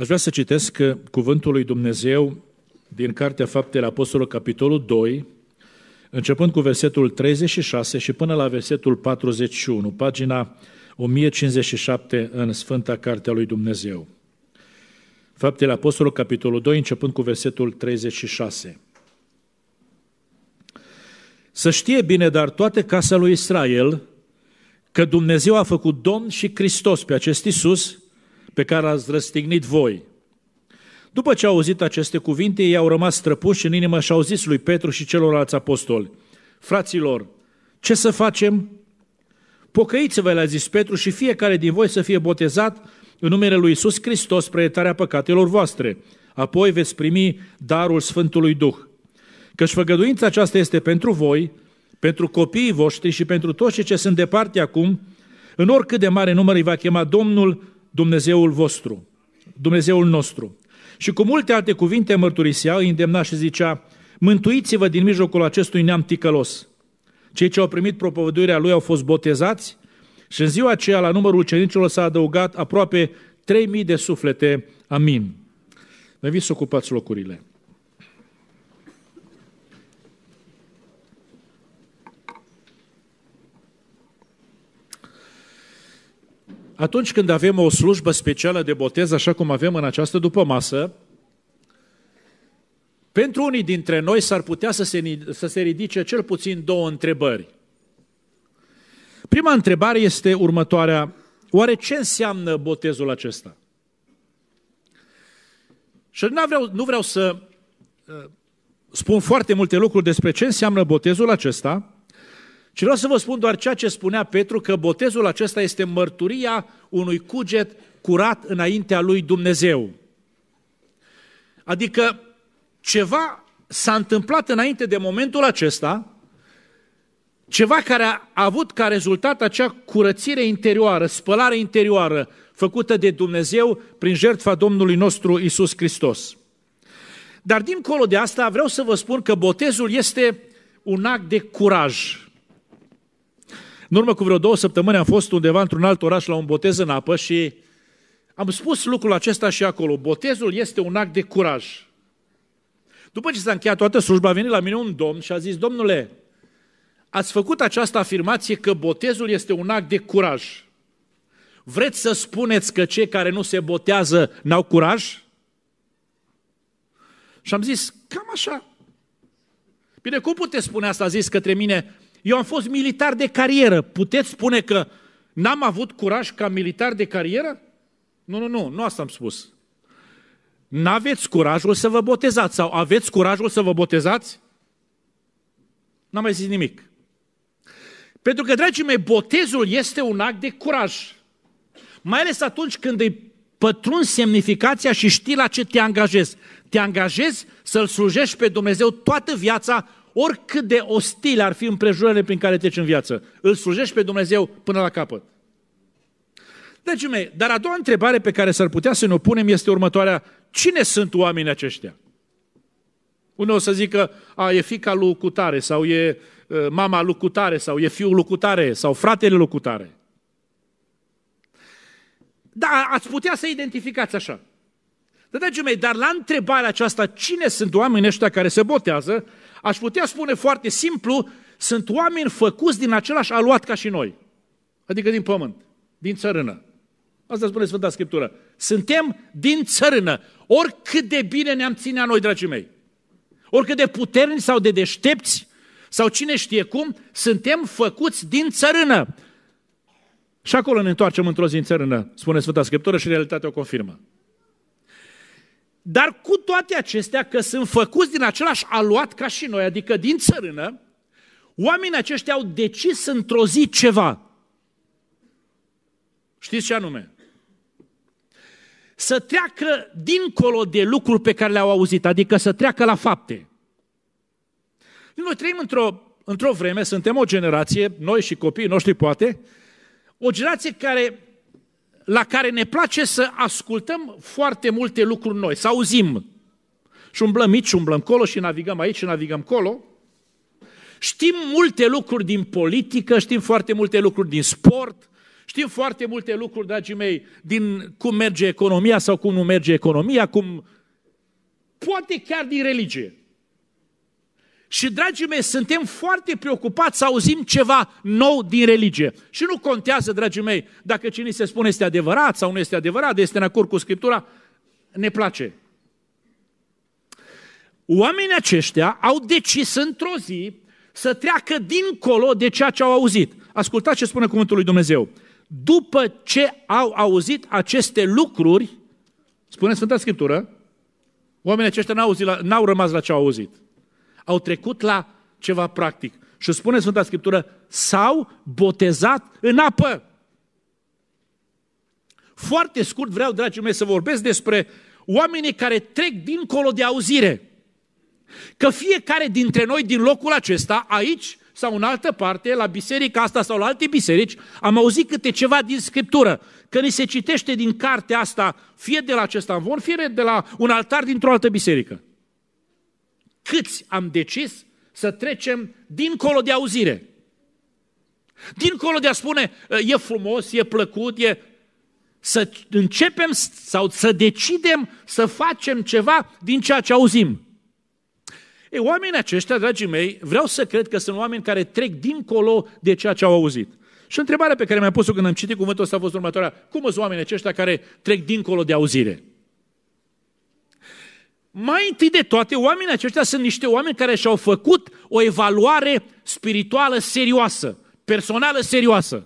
Aș vrea să citesc uh, cuvântul lui Dumnezeu din Cartea Faptele Apostolului, capitolul 2, începând cu versetul 36 și până la versetul 41, pagina 1057 în Sfânta Cartea lui Dumnezeu. Faptele Apostolului, capitolul 2, începând cu versetul 36. Să știe bine, dar toate casa lui Israel, că Dumnezeu a făcut Domn și Hristos pe acest Iisus, pe care ați răstignit voi. După ce au auzit aceste cuvinte, ei au rămas străpuși în inimă și au zis lui Petru și celorlalți apostoli, Fraților, ce să facem? Pocăiți-vă, le-a zis Petru, și fiecare din voi să fie botezat în numele lui Isus Hristos spre iertarea păcatelor voastre. Apoi veți primi darul Sfântului Duh. Căci făgăduința aceasta este pentru voi, pentru copiii voștri și pentru toți cei ce sunt departe acum, în oricât de mare număr îi va chema Domnul, Dumnezeul vostru, Dumnezeul nostru. Și cu multe alte cuvinte mărturisea, îi îndemna și zicea, mântuiți-vă din mijlocul acestui neam ticălos. Cei ce au primit propovăduirea lui au fost botezați și în ziua aceea la numărul ucenicilor s-a adăugat aproape 3.000 de suflete. Amin. Veniți să ocupați locurile. atunci când avem o slujbă specială de botez, așa cum avem în această dupămasă, pentru unii dintre noi s-ar putea să se, să se ridice cel puțin două întrebări. Prima întrebare este următoarea. Oare ce înseamnă botezul acesta? Și nu vreau, nu vreau să uh, spun foarte multe lucruri despre ce înseamnă botezul acesta, și vreau să vă spun doar ceea ce spunea Petru, că botezul acesta este mărturia unui cuget curat înaintea lui Dumnezeu. Adică ceva s-a întâmplat înainte de momentul acesta, ceva care a avut ca rezultat acea curățire interioară, spălare interioară făcută de Dumnezeu prin jertfa Domnului nostru Isus Hristos. Dar dincolo de asta vreau să vă spun că botezul este un act de curaj. În urmă cu vreo două săptămâni am fost undeva într-un alt oraș la un botez în apă și am spus lucrul acesta și acolo. Botezul este un act de curaj. După ce s-a încheiat toată slujba, a venit la mine un domn și a zis, domnule, ați făcut această afirmație că botezul este un act de curaj. Vreți să spuneți că cei care nu se botează n-au curaj? Și am zis, cam așa. Bine, cum puteți spune asta? A zis către mine, eu am fost militar de carieră. Puteți spune că n-am avut curaj ca militar de carieră? Nu, nu, nu, nu asta am spus. N-aveți curajul să vă botezați sau aveți curajul să vă botezați? N-am mai zis nimic. Pentru că, dragii mei, botezul este un act de curaj. Mai ales atunci când îi pătrun semnificația și știi la ce te angajezi. Te angajezi să-L slujești pe Dumnezeu toată viața oricât de ostile ar fi împrejurările prin care treci în viață. Îl slujești pe Dumnezeu până la capăt. Deci, mei, dar a doua întrebare pe care s-ar putea să ne punem este următoarea. Cine sunt oamenii aceștia? Unul o să zică, a, e fica lui Cutare, sau e ă, mama lui Cutare, sau e fiul lui Cutare, sau fratele lui Cutare. Da, ați putea să identificați așa. Dar, dragii deci, mei, dar la întrebarea aceasta, cine sunt oamenii ăștia care se botează, Aș putea spune foarte simplu, sunt oameni făcuți din același aluat ca și noi. Adică din pământ, din țărână. Asta spune Sfânta Scriptură. Suntem din țărână. Oricât de bine ne-am ținea noi, dragii mei, oricât de puternici sau de deștepți, sau cine știe cum, suntem făcuți din țărână. Și acolo ne întoarcem într-o zi în țărână, spune Sfânta Scriptură și realitatea o confirmă. Dar cu toate acestea, că sunt făcuți din același aluat ca și noi, adică din țărână, oamenii aceștia au decis într-o zi ceva. Știți ce anume? Să treacă dincolo de lucruri pe care le-au auzit, adică să treacă la fapte. Noi trăim într-o, într vreme, suntem o generație, noi și copiii noștri poate, o generație care la care ne place să ascultăm foarte multe lucruri noi, să auzim. Și umblăm aici, umblăm colo, și navigăm aici, și navigăm colo. Știm multe lucruri din politică, știm foarte multe lucruri din sport, știm foarte multe lucruri, dragii mei, din cum merge economia sau cum nu merge economia, cum poate chiar din religie. Și, dragii mei, suntem foarte preocupați să auzim ceva nou din religie. Și nu contează, dragii mei, dacă cine se spune este adevărat sau nu este adevărat, este în acord cu Scriptura, ne place. Oamenii aceștia au decis într-o zi să treacă dincolo de ceea ce au auzit. Ascultați ce spune Cuvântul lui Dumnezeu. După ce au auzit aceste lucruri, spune Sfânta Scriptură, oamenii aceștia n-au, auzit la, n-au rămas la ce au auzit au trecut la ceva practic. Și spune Sfânta Scriptură, s-au botezat în apă. Foarte scurt vreau, dragii mei, să vorbesc despre oamenii care trec dincolo de auzire. Că fiecare dintre noi din locul acesta, aici sau în altă parte, la biserica asta sau la alte biserici, am auzit câte ceva din Scriptură, că ni se citește din cartea asta, fie de la acest vor fie de la un altar dintr-o altă biserică. Câți am decis să trecem dincolo de auzire? Dincolo de a spune, e frumos, e plăcut, e... Să începem sau să decidem să facem ceva din ceea ce auzim. E, oamenii aceștia, dragii mei, vreau să cred că sunt oameni care trec dincolo de ceea ce au auzit. Și întrebarea pe care mi-a pus-o când am citit cuvântul ăsta a fost următoarea. Cum sunt oamenii aceștia care trec dincolo de auzire? Mai întâi de toate, oamenii aceștia sunt niște oameni care și-au făcut o evaluare spirituală serioasă, personală serioasă.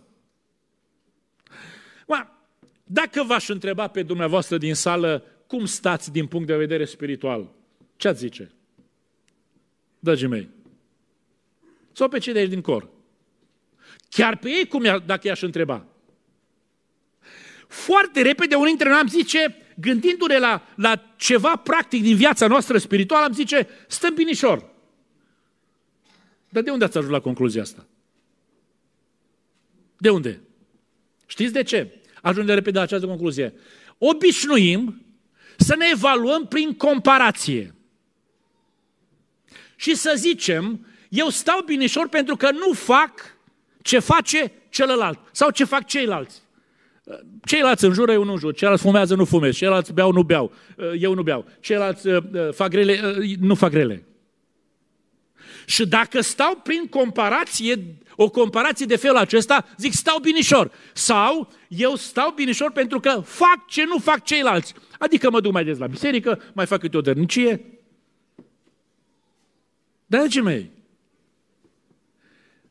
Dacă v-aș întreba pe dumneavoastră din sală cum stați din punct de vedere spiritual, ce ați zice? Dragii mei, sau pe cei de aici din cor. Chiar pe ei, cum dacă i-aș întreba. Foarte repede, unul dintre noi am zice, gândindu-ne la, la ceva practic din viața noastră spirituală, am zice, stăm binișor. Dar de unde ați ajuns la concluzia asta? De unde? Știți de ce? Ajungem repede la această concluzie. Obișnuim să ne evaluăm prin comparație. Și să zicem, eu stau binișor pentru că nu fac ce face celălalt sau ce fac ceilalți. Ceilalți în jur eu nu jur. Ceilalți fumează, nu fumez. Ceilalți beau, nu beau. Uh, eu nu beau. Ceilalți uh, uh, fac grele, nu fac grele. Și dacă stau prin comparație, o comparație de felul acesta, zic stau binișor. Sau eu stau binișor pentru că fac ce nu fac ceilalți. Adică mă duc mai des la biserică, mai fac câte o dărnicie. Dragii mei,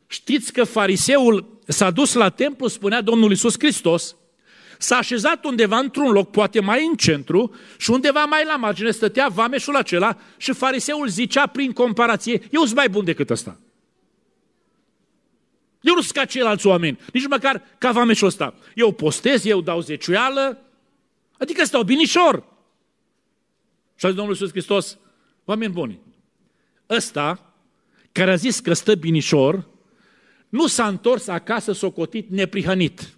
știți că fariseul s-a dus la templu, spunea Domnul Isus Hristos, s-a așezat undeva într-un loc, poate mai în centru, și undeva mai la margine stătea vameșul acela și fariseul zicea prin comparație, eu sunt mai bun decât ăsta. Eu nu sunt ca ceilalți oameni, nici măcar ca vameșul ăsta. Eu postez, eu dau zeciuială, adică stau binișor. Și a zis Domnul Iisus Hristos, oameni buni, ăsta care a zis că stă binișor, nu s-a întors acasă socotit neprihănit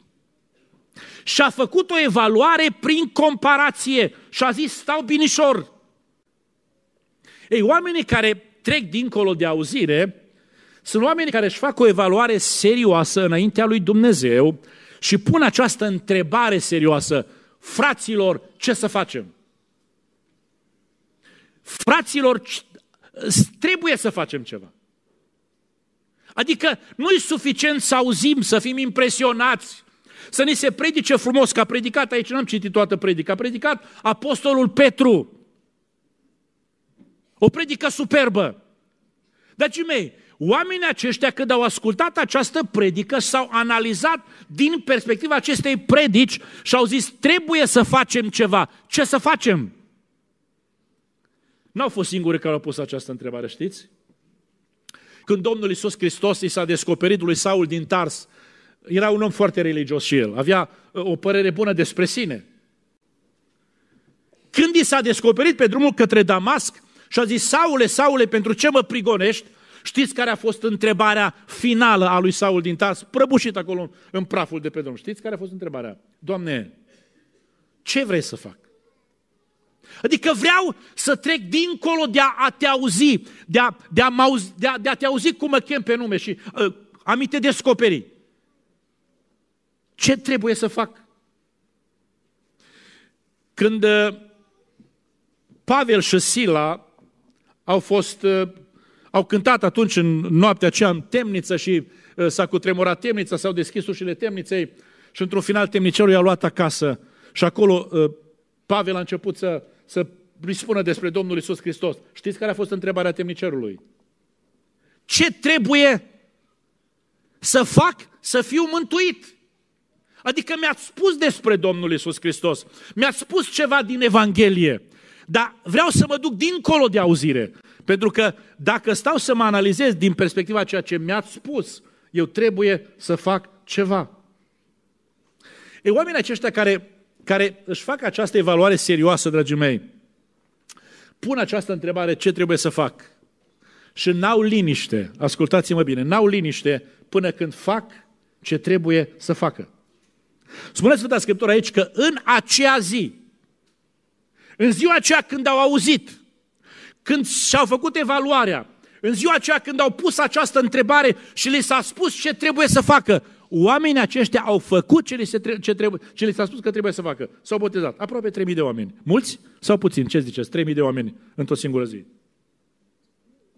și a făcut o evaluare prin comparație și a zis, stau binișor. Ei, oamenii care trec dincolo de auzire sunt oamenii care își fac o evaluare serioasă înaintea lui Dumnezeu și pun această întrebare serioasă, fraților, ce să facem? Fraților, trebuie să facem ceva. Adică nu e suficient să auzim, să fim impresionați, să ni se predice frumos, că a predicat aici, n-am citit toată predica, a predicat apostolul Petru. O predică superbă. Dragii mei, oamenii aceștia când au ascultat această predică s-au analizat din perspectiva acestei predici și au zis trebuie să facem ceva. Ce să facem? N-au fost singuri care au pus această întrebare, știți? Când Domnul Isus Hristos i s-a descoperit lui Saul din Tars era un om foarte religios și el. Avea uh, o părere bună despre sine. Când i s-a descoperit pe drumul către Damasc și a zis, Saule, Saule, pentru ce mă prigonești? Știți care a fost întrebarea finală a lui Saul din Tars, prăbușit acolo în praful de pe drum. Știți care a fost întrebarea? Doamne, ce vrei să fac? Adică vreau să trec dincolo de a, a te auzi, de a, de, a auzi de, a, de a te auzi cum mă chem pe nume și uh, a mi te descoperi. Ce trebuie să fac? Când uh, Pavel și Sila au fost uh, au cântat atunci în noaptea aceea în temniță și uh, s-a cutremurat temnița, s-au deschis ușile temniței și într-un final temnicerul i-a luat acasă. Și acolo Pavel a început să, să îi spună despre Domnul Isus Hristos. Știți care a fost întrebarea temnicerului? Ce trebuie să fac să fiu mântuit? Adică mi-ați spus despre Domnul Isus Hristos, mi-ați spus ceva din Evanghelie, dar vreau să mă duc dincolo de auzire. Pentru că dacă stau să mă analizez din perspectiva ceea ce mi-ați spus, eu trebuie să fac ceva. E oamenii aceștia care, care își fac această evaluare serioasă, dragii mei, pun această întrebare, ce trebuie să fac? Și n-au liniște, ascultați-mă bine, n-au liniște până când fac ce trebuie să facă. Spune Sfânta Scriptură aici că în acea zi, în ziua aceea când au auzit, când și-au făcut evaluarea, în ziua aceea când au pus această întrebare și li s-a spus ce trebuie să facă, oamenii aceștia au făcut ce li, se tre- ce trebuie, ce li s-a spus că trebuie să facă. S-au botezat. Aproape 3.000 de oameni. Mulți sau puțini? Ce ziceți? 3.000 de oameni într-o singură zi.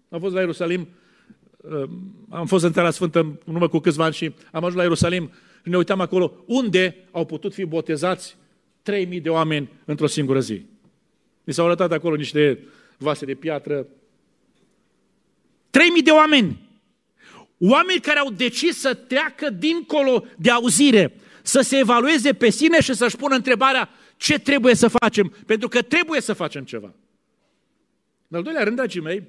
Am fost la Ierusalim, uh, am fost în Țara Sfântă în urmă cu câțiva ani și am ajuns la Ierusalim și ne uitam acolo unde au putut fi botezați 3.000 de oameni într-o singură zi. Mi s-au arătat acolo niște vase de piatră. 3.000 de oameni! Oameni care au decis să treacă dincolo de auzire, să se evalueze pe sine și să-și pună întrebarea ce trebuie să facem, pentru că trebuie să facem ceva. În al doilea rând, dragii mei,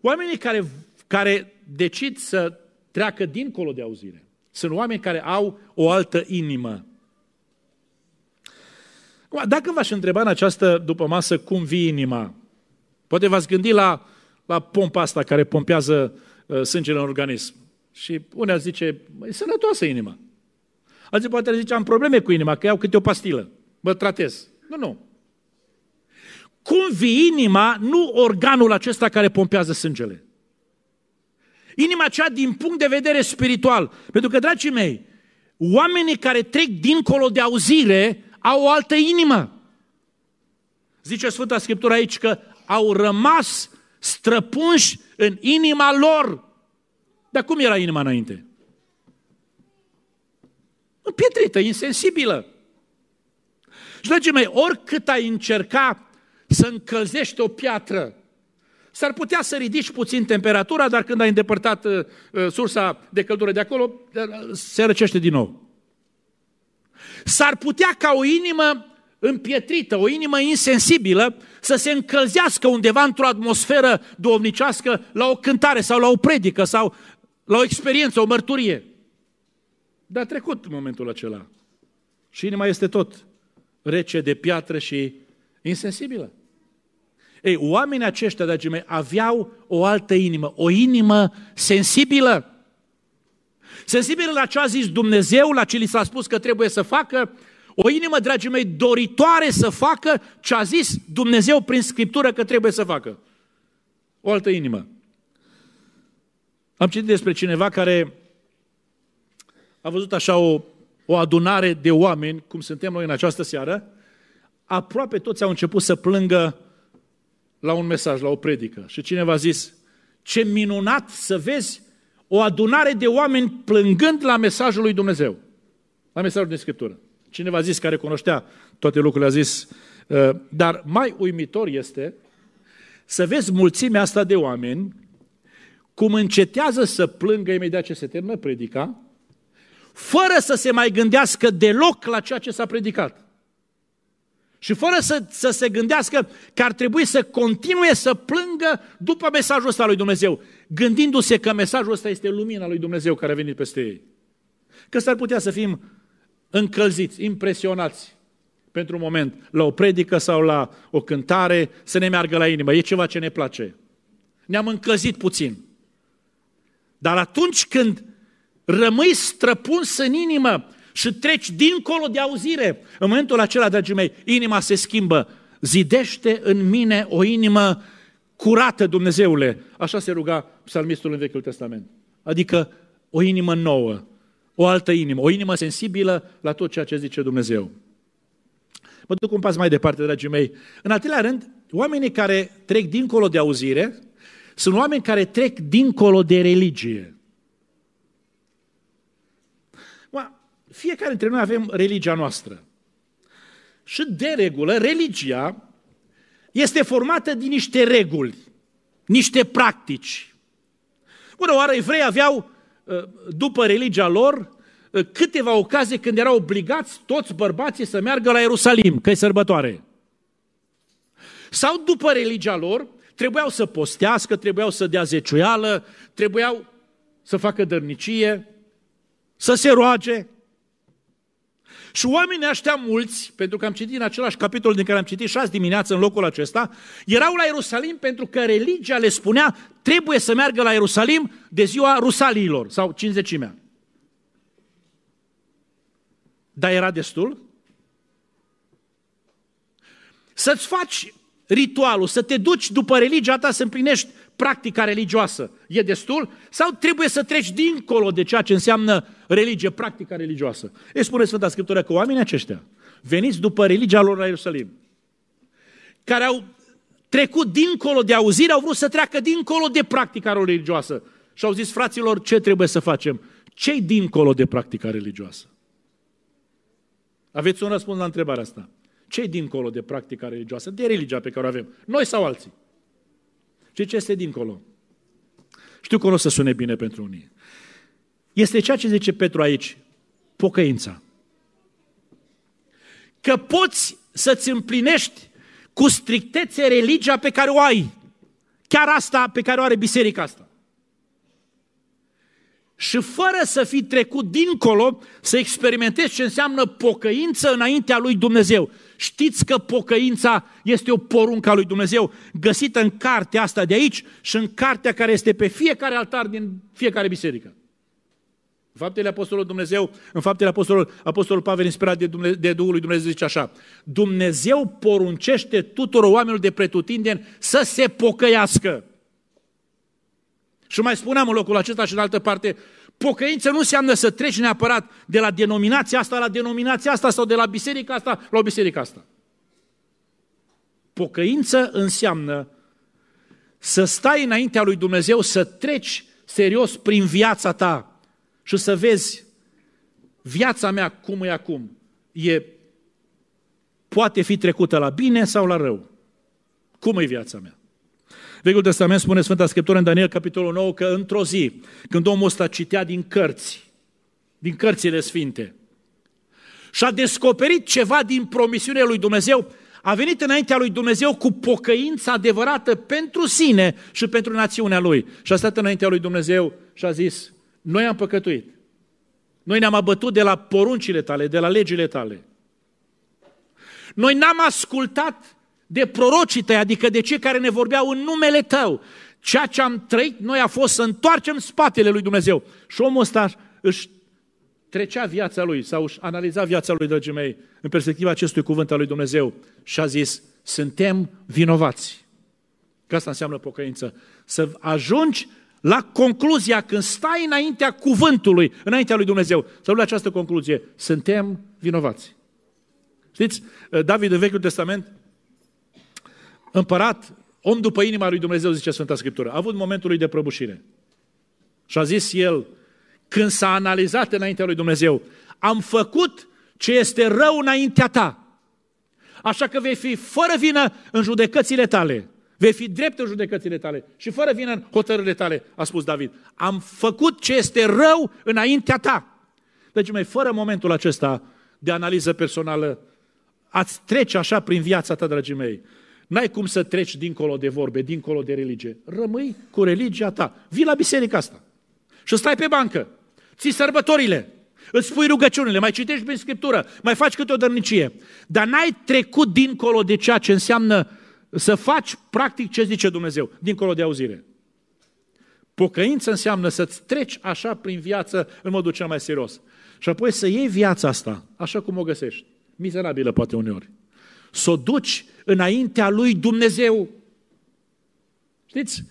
oamenii care, care decid să treacă dincolo de auzire, sunt oameni care au o altă inimă. Dacă v-aș întreba în această după masă cum vii inima, poate v-ați gândit la, la pompa asta care pompează uh, sângele în organism. Și unii ar zice, e sănătoasă inima. Alții poate ar zice, am probleme cu inima, că iau câte o pastilă, mă tratez. Nu, nu. Cum vii inima, nu organul acesta care pompează sângele. Inima aceea din punct de vedere spiritual. Pentru că, dragii mei, oamenii care trec dincolo de auzire au o altă inimă. Zice Sfânta Scriptură aici că au rămas străpunși în inima lor. Dar cum era inima înainte? Împietrită, insensibilă. Și, dragii mei, oricât ai încerca să încălzești o piatră S-ar putea să ridici puțin temperatura, dar când ai îndepărtat uh, uh, sursa de căldură de acolo, uh, se răcește din nou. S-ar putea ca o inimă împietrită, o inimă insensibilă, să se încălzească undeva într-o atmosferă duovnicească la o cântare sau la o predică sau la o experiență, o mărturie. Dar a trecut momentul acela. Și inima este tot rece de piatră și insensibilă. Ei, oamenii aceștia, dragii mei, aveau o altă inimă, o inimă sensibilă. Sensibilă la ce a zis Dumnezeu, la ce li s-a spus că trebuie să facă, o inimă, dragii mei, doritoare să facă ce a zis Dumnezeu prin Scriptură că trebuie să facă. O altă inimă. Am citit despre cineva care a văzut așa o, o adunare de oameni, cum suntem noi în această seară, aproape toți au început să plângă la un mesaj, la o predică și cineva a zis, ce minunat să vezi o adunare de oameni plângând la mesajul lui Dumnezeu, la mesajul din Scriptură. Cineva a zis, care cunoștea toate lucrurile, a zis, ă, dar mai uimitor este să vezi mulțimea asta de oameni cum încetează să plângă imediat ce se termină predica, fără să se mai gândească deloc la ceea ce s-a predicat. Și fără să, să se gândească că ar trebui să continue să plângă după mesajul ăsta lui Dumnezeu, gândindu-se că mesajul ăsta este lumina lui Dumnezeu care a venit peste ei. Că s-ar putea să fim încălziți, impresionați pentru un moment la o predică sau la o cântare, să ne meargă la inimă. E ceva ce ne place. Ne-am încălzit puțin. Dar atunci când rămâi străpuns în inimă și treci dincolo de auzire. În momentul acela, dragii mei, inima se schimbă. Zidește în mine o inimă curată, Dumnezeule. Așa se ruga psalmistul în Vechiul Testament. Adică o inimă nouă, o altă inimă, o inimă sensibilă la tot ceea ce zice Dumnezeu. Mă duc un pas mai departe, dragii mei. În al treilea rând, oamenii care trec dincolo de auzire sunt oameni care trec dincolo de religie. Fiecare dintre noi avem religia noastră. Și de regulă, religia este formată din niște reguli, niște practici. Bună, oară evrei aveau, ă, după religia lor, ă, câteva ocazii când erau obligați toți bărbații să meargă la Ierusalim, că e sărbătoare. Sau după religia lor, trebuiau să postească, trebuiau să dea zeciuială, trebuiau să facă dărnicie, să se roage. Și oamenii ăștia mulți, pentru că am citit în același capitol din care am citit șase dimineață în locul acesta, erau la Ierusalim pentru că religia le spunea trebuie să meargă la Ierusalim de ziua Rusaliilor sau cinzecimea. Dar era destul? Să-ți faci ritualul, să te duci după religia ta să împlinești practica religioasă e destul? Sau trebuie să treci dincolo de ceea ce înseamnă religie, practica religioasă? Ei spune Sfânta Scriptură că oamenii aceștia, veniți după religia lor la Ierusalim, care au trecut dincolo de auzire, au vrut să treacă dincolo de practica lor religioasă. Și au zis fraților, ce trebuie să facem? ce dincolo de practica religioasă? Aveți un răspuns la întrebarea asta. ce dincolo de practica religioasă? De religia pe care o avem. Noi sau alții? Știi ce este dincolo? Știu că nu o să sune bine pentru unii. Este ceea ce zice Petru aici, pocăința. Că poți să-ți împlinești cu strictețe religia pe care o ai. Chiar asta pe care o are biserica asta și fără să fi trecut dincolo, să experimentezi ce înseamnă pocăință înaintea lui Dumnezeu. Știți că pocăința este o poruncă a lui Dumnezeu găsită în cartea asta de aici și în cartea care este pe fiecare altar din fiecare biserică. În faptele Apostolului Dumnezeu, în faptele Apostolului, Apostolul Pavel, inspirat de, Dumnezeu, de Duhul lui Dumnezeu, zice așa, Dumnezeu poruncește tuturor oamenilor de pretutindeni să se pocăiască. Și mai spuneam în locul acesta și în altă parte, pocăință nu înseamnă să treci neapărat de la denominația asta la denominația asta sau de la biserica asta la biserica asta. Pocăință înseamnă să stai înaintea lui Dumnezeu, să treci serios prin viața ta și să vezi viața mea cum e acum. E, poate fi trecută la bine sau la rău. Cum e viața mea? Vechiul Testament spune Sfânta Scriptură în Daniel, capitolul 9, că într-o zi, când omul ăsta citea din cărți, din cărțile sfinte, și a descoperit ceva din promisiunea lui Dumnezeu, a venit înaintea lui Dumnezeu cu pocăință adevărată pentru sine și pentru națiunea lui. Și a stat înaintea lui Dumnezeu și a zis, noi am păcătuit. Noi ne-am abătut de la poruncile tale, de la legile tale. Noi n-am ascultat de prorocii tăi, adică de cei care ne vorbeau în numele tău. Ceea ce am trăit noi a fost să întoarcem spatele lui Dumnezeu. Și omul ăsta își trecea viața lui sau își analiza viața lui, dragii mei, în perspectiva acestui cuvânt al lui Dumnezeu și a zis, suntem vinovați. Că asta înseamnă pocăință. Să ajungi la concluzia când stai înaintea cuvântului, înaintea lui Dumnezeu, să la această concluzie, suntem vinovați. Știți, David în Vechiul Testament Împărat, om după inima lui Dumnezeu, zice Sfânta Scriptură, a avut momentul lui de prăbușire. Și a zis el, când s-a analizat înaintea lui Dumnezeu, am făcut ce este rău înaintea ta. Așa că vei fi fără vină în judecățile tale. Vei fi drept în judecățile tale și fără vină în hotărârile tale, a spus David. Am făcut ce este rău înaintea ta. Deci, mai fără momentul acesta de analiză personală, ați trece așa prin viața ta, dragii mei. N-ai cum să treci dincolo de vorbe, dincolo de religie. Rămâi cu religia ta. Vii la biserica asta și stai pe bancă. Ții sărbătorile, îți spui rugăciunile, mai citești prin Scriptură, mai faci câte o dărnicie. Dar n-ai trecut dincolo de ceea ce înseamnă să faci practic ce zice Dumnezeu, dincolo de auzire. Pocăință înseamnă să-ți treci așa prin viață în modul cel mai serios. Și apoi să iei viața asta, așa cum o găsești. Mizerabilă poate uneori să o duci înaintea lui Dumnezeu. Știți?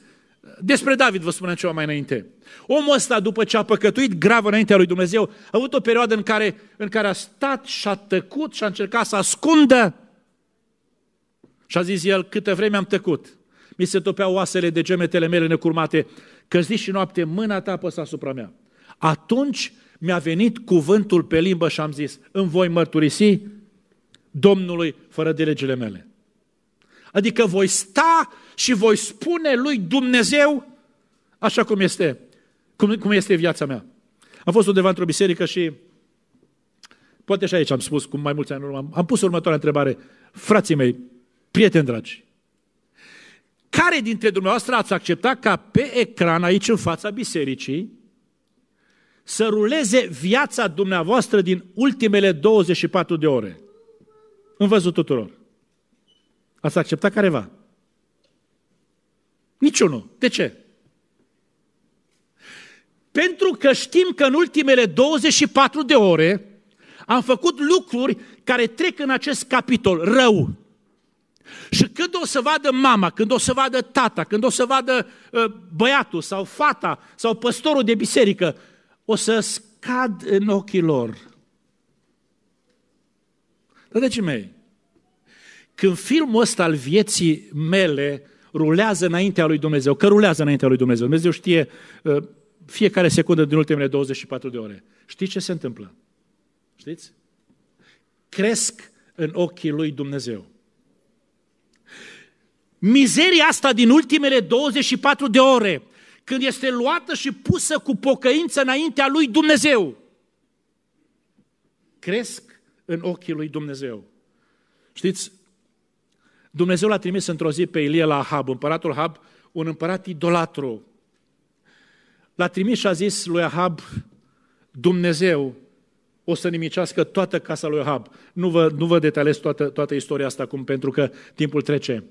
Despre David vă spuneam ceva mai înainte. Omul ăsta, după ce a păcătuit grav înaintea lui Dumnezeu, a avut o perioadă în care, în care a stat și a tăcut și a încercat să ascundă. Și a zis el, câtă vreme am tăcut, mi se topeau oasele de gemetele mele necurmate, că zi și noapte mâna ta apăsa asupra mea. Atunci mi-a venit cuvântul pe limbă și am zis, îmi voi mărturisi Domnului fără de legile mele. Adică voi sta și voi spune lui Dumnezeu așa cum este, cum, cum este viața mea. Am fost undeva într-o biserică și poate și aici am spus cu mai mulți ani în urmă, am, am pus următoarea întrebare. Frații mei, prieteni dragi, care dintre dumneavoastră ați accepta ca pe ecran aici în fața bisericii să ruleze viața dumneavoastră din ultimele 24 de ore? în văzut tuturor. Ați acceptat careva? Niciunul. De ce? Pentru că știm că în ultimele 24 de ore am făcut lucruri care trec în acest capitol rău. Și când o să vadă mama, când o să vadă tata, când o să vadă ă, băiatul sau fata sau păstorul de biserică, o să scad în ochii lor Dragii mei, când filmul ăsta al vieții mele rulează înaintea lui Dumnezeu, că rulează înaintea lui Dumnezeu, Dumnezeu știe uh, fiecare secundă din ultimele 24 de ore. Știți ce se întâmplă? Știți? Cresc în ochii lui Dumnezeu. Mizeria asta din ultimele 24 de ore, când este luată și pusă cu pocăință înaintea lui Dumnezeu, cresc în ochii lui Dumnezeu. Știți, Dumnezeu l-a trimis într-o zi pe Ilie la Ahab, împăratul Ahab, un împărat idolatru. L-a trimis și a zis lui Ahab, Dumnezeu o să nimicească toată casa lui Ahab. Nu vă, nu vă detalez toată, toată istoria asta acum, pentru că timpul trece.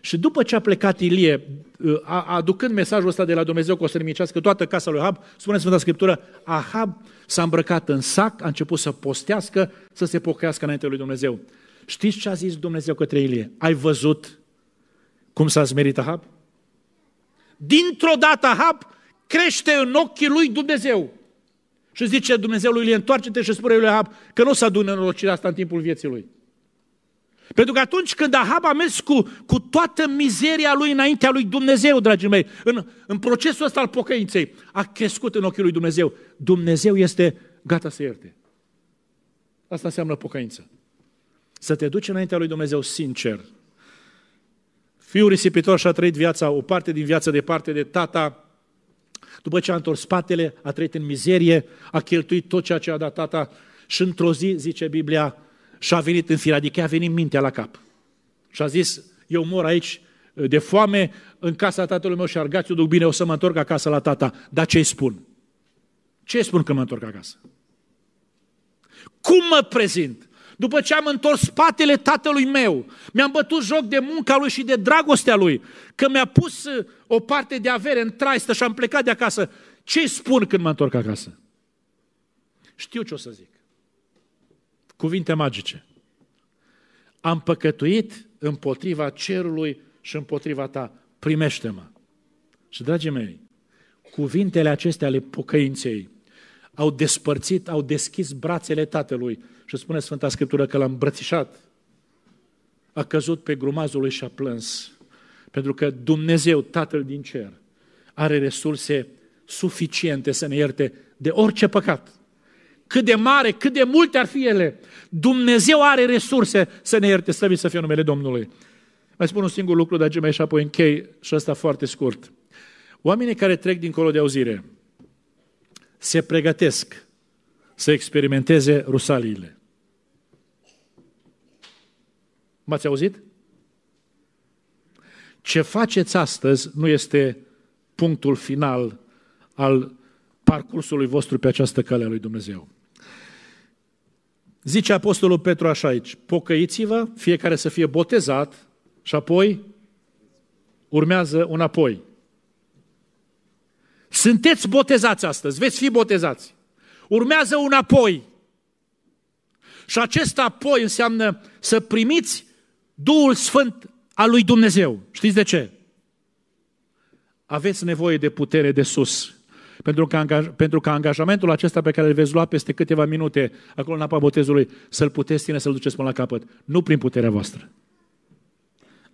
Și după ce a plecat Ilie, uh, aducând mesajul ăsta de la Dumnezeu că o să nimicească toată casa lui Ahab, spune Sfânta Scriptură, Ahab s-a îmbrăcat în sac, a început să postească, să se pochească înainte lui Dumnezeu. Știți ce a zis Dumnezeu către Ilie? Ai văzut cum s-a zmerit Ahab? Dintr-o dată Ahab crește în ochii lui Dumnezeu. Și zice Dumnezeu lui Ilie, întoarce-te și spune lui Ahab că nu o să adună în asta în timpul vieții lui. Pentru că atunci când Ahab a mers cu, cu toată mizeria lui înaintea lui Dumnezeu, dragii mei, în, în procesul ăsta al pocăinței, a crescut în ochii lui Dumnezeu. Dumnezeu este gata să ierte. Asta înseamnă pocăință. Să te duci înaintea lui Dumnezeu sincer. Fiul risipitor și-a trăit viața, o parte din viața departe de tata, după ce a întors spatele, a trăit în mizerie, a cheltuit tot ceea ce a dat tata și într-o zi, zice Biblia, și a venit în fire, adică a venit mintea la cap. Și a zis, eu mor aici uh, de foame în casa tatălui meu și argați, eu duc bine, o să mă întorc acasă la tata. Dar ce îi spun? ce spun când mă întorc acasă? Cum mă prezint? După ce am întors spatele tatălui meu, mi-am bătut joc de munca lui și de dragostea lui, că mi-a pus uh, o parte de avere în traistă și am plecat de acasă, ce spun când mă întorc acasă? Știu ce o să zic. Cuvinte magice. Am păcătuit împotriva cerului și împotriva ta. Primește-mă. Și, dragii mei, cuvintele acestea ale pocăinței au despărțit, au deschis brațele Tatălui. Și spune Sfânta Scriptură că l-a îmbrățișat. A căzut pe grumazul lui și a plâns. Pentru că Dumnezeu, Tatăl din cer, are resurse suficiente să ne ierte de orice păcat cât de mare, cât de multe ar fi ele, Dumnezeu are resurse să ne ierte, să să fie numele Domnului. Mai spun un singur lucru, dragii mei, și apoi închei, și asta foarte scurt. Oamenii care trec dincolo de auzire se pregătesc să experimenteze rusaliile. M-ați auzit? Ce faceți astăzi nu este punctul final al parcursului vostru pe această cale a lui Dumnezeu. Zice Apostolul Petru așa aici, pocăiți-vă, fiecare să fie botezat și apoi urmează un apoi. Sunteți botezați astăzi, veți fi botezați. Urmează un apoi. Și acest apoi înseamnă să primiți Duhul Sfânt al lui Dumnezeu. Știți de ce? Aveți nevoie de putere de sus. Pentru că, angaj, pentru că angajamentul acesta pe care îl veți lua peste câteva minute, acolo în apa botezului, să-l puteți ține, să-l duceți până la capăt. Nu prin puterea voastră.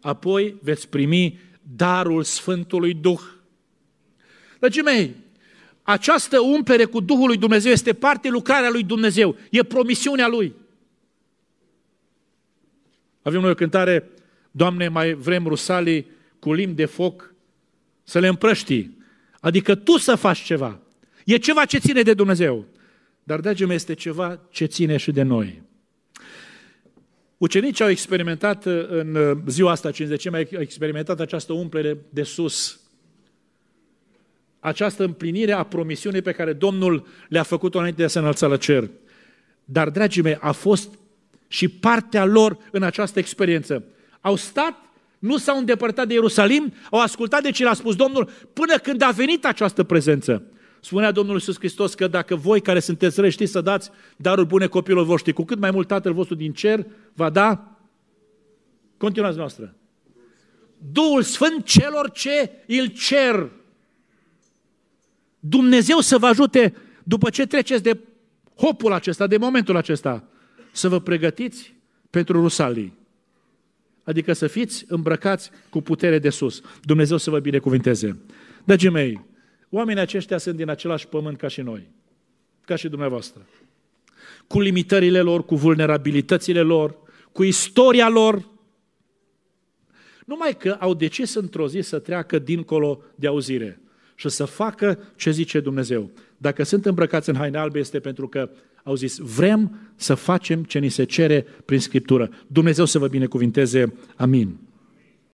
Apoi veți primi darul Sfântului Duh. Dragii mei, această umpere cu Duhul lui Dumnezeu este parte lucrarea lui Dumnezeu. E promisiunea Lui. Avem noi o cântare, Doamne, mai vrem rusalii cu limbi de foc să le împrăștii. Adică tu să faci ceva. E ceva ce ține de Dumnezeu. Dar, dragii mei, este ceva ce ține și de noi. Ucenicii au experimentat uh, în uh, ziua asta, 50 mai au experimentat această umplere de sus, această împlinire a promisiunii pe care Domnul le-a făcut-o înainte de a se înălța la cer. Dar, dragii mei, a fost și partea lor în această experiență. Au stat nu s-au îndepărtat de Ierusalim, au ascultat de ce le-a spus Domnul până când a venit această prezență. Spunea Domnul Iisus Hristos că dacă voi care sunteți răi știți să dați daruri bune copilor voștri, cu cât mai mult Tatăl vostru din cer va da, continuați noastră, Duhul Sfânt celor ce îl cer. Dumnezeu să vă ajute după ce treceți de hopul acesta, de momentul acesta, să vă pregătiți pentru Rusalii adică să fiți îmbrăcați cu putere de sus. Dumnezeu să vă binecuvinteze. Dragii mei, oamenii aceștia sunt din același pământ ca și noi, ca și dumneavoastră. Cu limitările lor, cu vulnerabilitățile lor, cu istoria lor, numai că au decis într-o zi să treacă dincolo de auzire și să facă ce zice Dumnezeu. Dacă sunt îmbrăcați în haine albe, este pentru că au zis, vrem să facem ce ni se cere prin Scriptură. Dumnezeu să vă binecuvinteze. Amin.